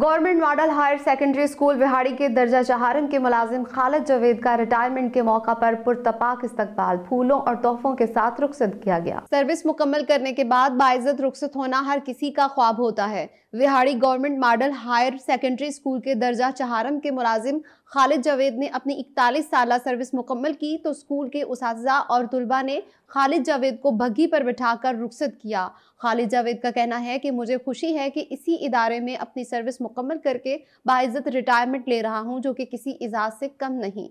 government model higher secondary school Vehari के दर्जा चहारन के मुलाजिम खालिद जवेद का रिटायरमेंट के मौका पर पुरतपाक इस्तकबाल फूलों और तोहफों के साथ रुखसत किया गया सर्विस मुकम्मल करने के बाद बाइजत रुखसत होना हर किसी का ख्वाब होता है Vehari government model higher secondary school के दर्जा चहारम के मुलाजिम खालिद जवेद ने अपनी इकतालीस साल सर्विस मुकम्मल की तो स्कूल के उस और तलबा ने खालिद जावेद को भग्गी पर कर रुखसत किया खालिद जावेद का कहना है कि मुझे खुशी है कि इसी इदारे में अपनी सर्विस मुकम्मल करके बाज़त रिटायरमेंट ले रहा हूँ जो कि किसी इजाज़ से कम नहीं